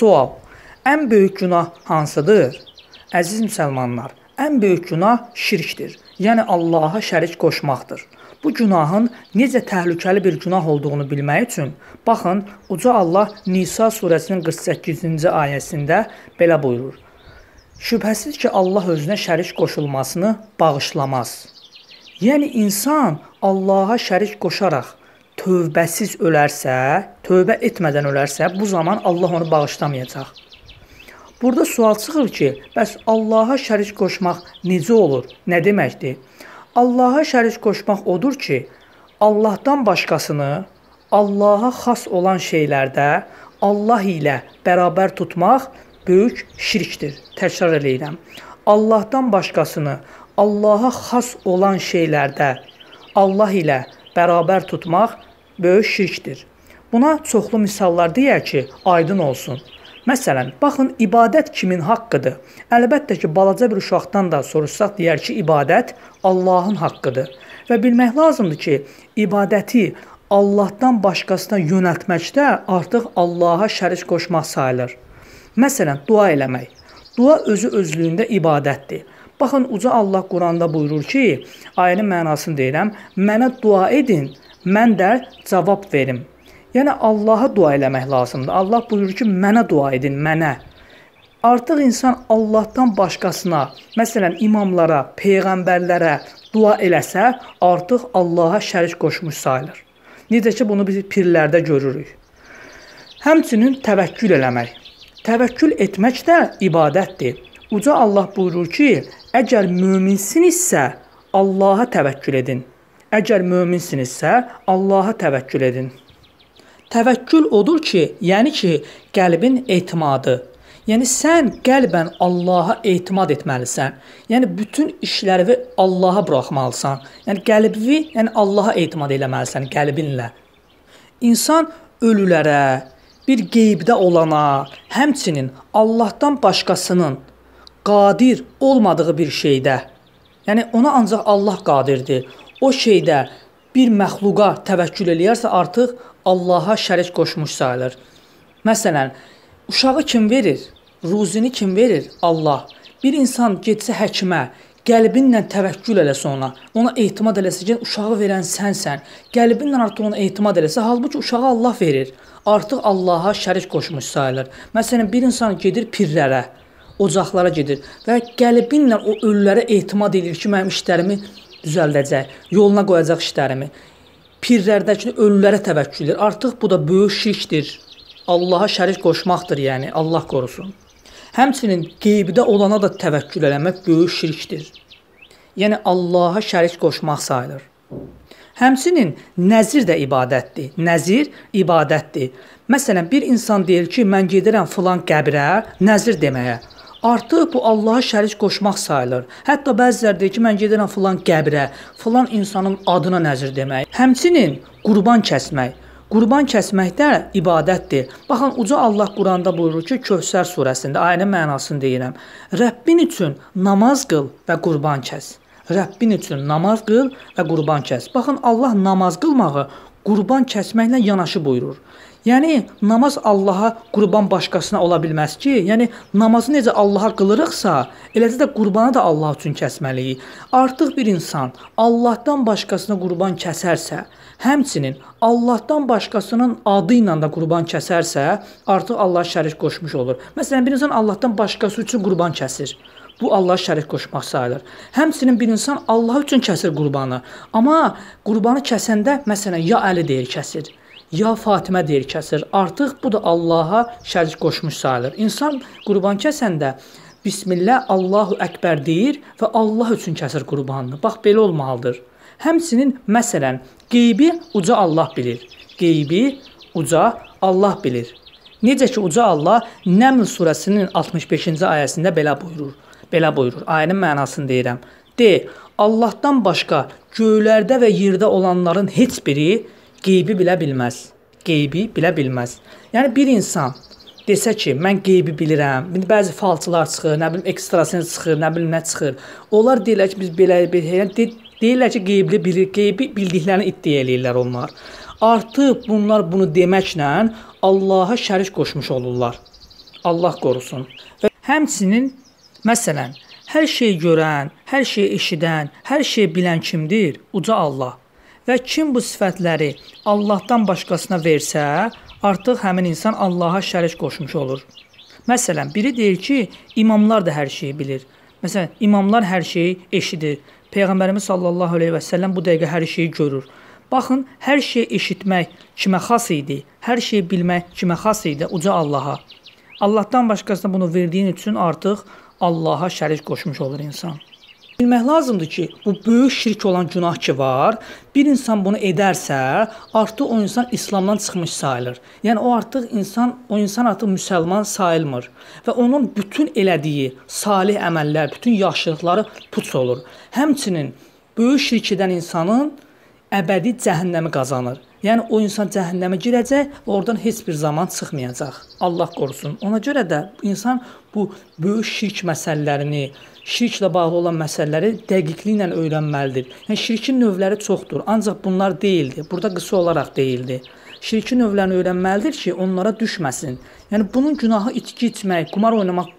Sual: Ən böyük günah hansıdır? Əziz müsəlmanlar, ən böyük günah şirkdir. Yəni Allaha şərik qoşmaqdır. Bu günahın necə təhlükəli bir günah olduğunu bilmək üçün baxın, uca Allah Nisa surəsinin 48-ci ayəsində belə buyurur: Şübhəsiz ki, Allah özünə şərik qoşulmasını bağışlamaz. Yəni insan Allaha şərik qoşaraq tövbəsiz ölərsə, tövbə etmədən ölərsə, bu zaman Allah onu bağışlamayacaq. Burada sual çıxır ki, bəs Allaha şərik qoşmaq necə olur? Nə deməkdir? Allaha şərik qoşmaq odur ki, Allahdan başqasını Allaha xas olan şeylərdə Allah ilə bərabər tutmaq böyük şirkdir. Təkrar eləyirəm. Allahdan başqasını Allaha xas olan şeylərdə Allah ilə bərabər tutmaq böyük şirkdir. Buna çoxlu misallar deyək ki, aydın olsun. Məsələn, baxın ibadət kimin haqqıdır? Əlbəttə ki, balaca bir uşaqdan da soruşsaq deyər ki, ibadət Allahın haqqıdır. Və bilmək lazımdır ki, ibadəti Allahdan başqasına yönəltməkdə artıq Allaha şərik qoşmaq sayılır. Məsələn, dua eləmək. Dua özü özlüyündə ibadətdir. Baxın, uca Allah Quranda buyurur ki, ayənin mənasını deyirəm, mənə dua edin, mən də cavab verim. Yəni Allaha dua eləmək lazımdır. Allah buyurur ki, mənə dua edin, mənə. Artıq insan Allahdan başqasına, məsələn, imamlara, peyğəmbərlərə dua eləsə, artıq Allaha şərik qoşmuş sayılır. Necə ki bunu biz pirlərdə görürük. Həmçinin təvəkkül eləmək. Təvəkkül etmək də ibadətdir. Uca Allah buyurur ki, əgər möminsinizsə, Allaha təvəkkül edin. Əgər möminsinizsə, Allaha təvəkkül edin. Təvəkkül odur ki, yəni ki, qəlbin etimadı. Yəni sən qəlbən Allaha etimad etməlisən. Yəni bütün işlərini Allaha buraxmalısan. Yəni qəlbini, yəni Allaha etimad eləməlisən qəlbinlə. İnsan ölülərə, bir qeybdə olana, həmçinin Allahdan başqasının qadir olmadığı bir şeydə, yəni ona ancaq Allah qadirdir o şeydə bir məxluqa təvəkkül eləyərsə artıq Allaha şərik qoşmuş sayılır. Məsələn, uşağı kim verir? Ruzini kim verir? Allah. Bir insan getsə həkimə, qəlbinlə təvəkkül eləsə ona, ona etimad eləsə ki, uşağı verən sənsən, qəlbinlə artıq ona etimad eləsə, halbuki uşağı Allah verir. Artıq Allaha şərik qoşmuş sayılır. Məsələn, bir insan gedir pirlərə, ocaqlara gedir və qəlbinlə o ölülərə etimad eləyir ki, mənim işlərimi düzəldəcək, yoluna qoyacaq işlərimi. Pirlərdəki ölülərə təvəkküldür. Artıq bu da böyük şirkdir. Allaha şərik qoşmaqdır, yəni Allah qorusun. Həmçinin qeybdə olana da təvəkkül eləmək böyük şirkdir. Yəni Allaha şərik qoşmaq sayılır. Həmçinin nəzir də ibadətdir. Nəzir ibadətdir. Məsələn, bir insan deyir ki, mən gedirəm filan qəbrə nəzir deməyə artıq bu Allaha şərik qoşmaq sayılır. Hətta bəziləri deyir ki, mən gedirəm filan qəbrə, filan insanın adına nəzir demək. Həmçinin qurban kəsmək. Qurban kəsmək də ibadətdir. Baxın, uca Allah Quranda buyurur ki, Kövsər surəsində ayənin mənasını deyirəm. Rəbbin üçün namaz qıl və qurban kəs. Rəbbin üçün namaz qıl və qurban kəs. Baxın, Allah namaz qılmağı qurban kəsməklə yanaşı buyurur. Yəni namaz Allaha qurban başqasına ola bilməz ki, yəni namazı necə Allaha qılırıqsa, eləcə də qurbanı da Allah üçün kəsməliyik. Artıq bir insan Allahdan başqasına qurban kəsərsə, həmçinin Allahdan başqasının adı ilə də qurban kəsərsə, artıq Allah şərik qoşmuş olur. Məsələn, bir insan Allahdan başqası üçün qurban kəsir. Bu Allah şərik qoşmaq sayılır. Həmçinin bir insan Allah üçün kəsir qurbanı, amma qurbanı kəsəndə məsələn ya əli deyir kəsir ya Fatimə deyir kəsir. Artıq bu da Allaha şərik qoşmuş sayılır. İnsan qurban kəsəndə Bismillah, Allahu Əkbər deyir və Allah üçün kəsir qurbanını. Bax belə olmalıdır. Həmçinin məsələn, qeybi uca Allah bilir. Qeybi uca Allah bilir. Necə ki uca Allah Nəml surəsinin 65-ci ayəsində belə buyurur. Belə buyurur. Ayənin mənasını deyirəm. De, Allahdan başqa göylərdə və yerdə olanların heç biri qeybi bilə bilməz. Qeybi bilə bilməz. Yəni bir insan desə ki, mən qeybi bilirəm. İndi bəzi falçılar çıxır, nə bilim ekstrasens çıxır, nə bilim nə çıxır. Onlar deyirlər ki, biz belə bir yəni de, deyirlər ki, qeybi bilir, qeybi bildiklərini iddia eləyirlər onlar. Artıq bunlar bunu deməklə Allaha şərik qoşmuş olurlar. Allah qorusun. Və həmçinin məsələn, hər şeyi görən, hər şeyi eşidən, hər şeyi bilən kimdir? Uca Allah. Və kim bu sifətləri Allahdan başqasına versə, artıq həmin insan Allaha şərik qoşmuş olur. Məsələn, biri deyir ki, imamlar da hər şeyi bilir. Məsələn, imamlar hər şeyi eşidir. Peyğəmbərimiz sallallahu əleyhi və səlləm bu dəqiqə hər şeyi görür. Baxın, hər şeyi eşitmək kimə xas idi? Hər şeyi bilmək kimə xas idi? Uca Allaha. Allahdan başqasına bunu verdiyin üçün artıq Allaha şərik qoşmuş olur insan. Bilmək lazımdır ki, bu böyük şirk olan günah ki var, bir insan bunu edərsə, artıq o insan İslamdan çıxmış sayılır. Yəni o artıq insan, o insan artıq müsəlman sayılmır və onun bütün elədiyi salih əməllər, bütün yaxşılıqları puç olur. Həmçinin böyük şirk edən insanın əbədi cəhənnəmi qazanır. Yəni o insan cəhənnəmə girəcək, oradan heç bir zaman çıxmayacaq. Allah qorusun. Ona görə də insan bu böyük şirk məsələlərini, şirklə bağlı olan məsələləri dəqiqliklə öyrənməlidir. Yəni şirkin növləri çoxdur, ancaq bunlar deyildi. Burada qısa olaraq deyildi. Şirkin növlərini öyrənməlidir ki, onlara düşməsin. Yəni bunun günahı içki içmək, qumar oynamaq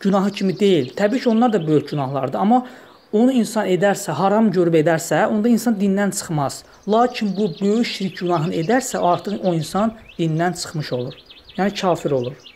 günahı kimi deyil. Təbii ki, onlar da böyük günahlardır, amma onu insan edərsə, haram görüb edərsə, onda insan dindən çıxmaz. Lakin bu böyük şirk günahını edərsə, artıq o insan dindən çıxmış olur. Yəni kafir olur.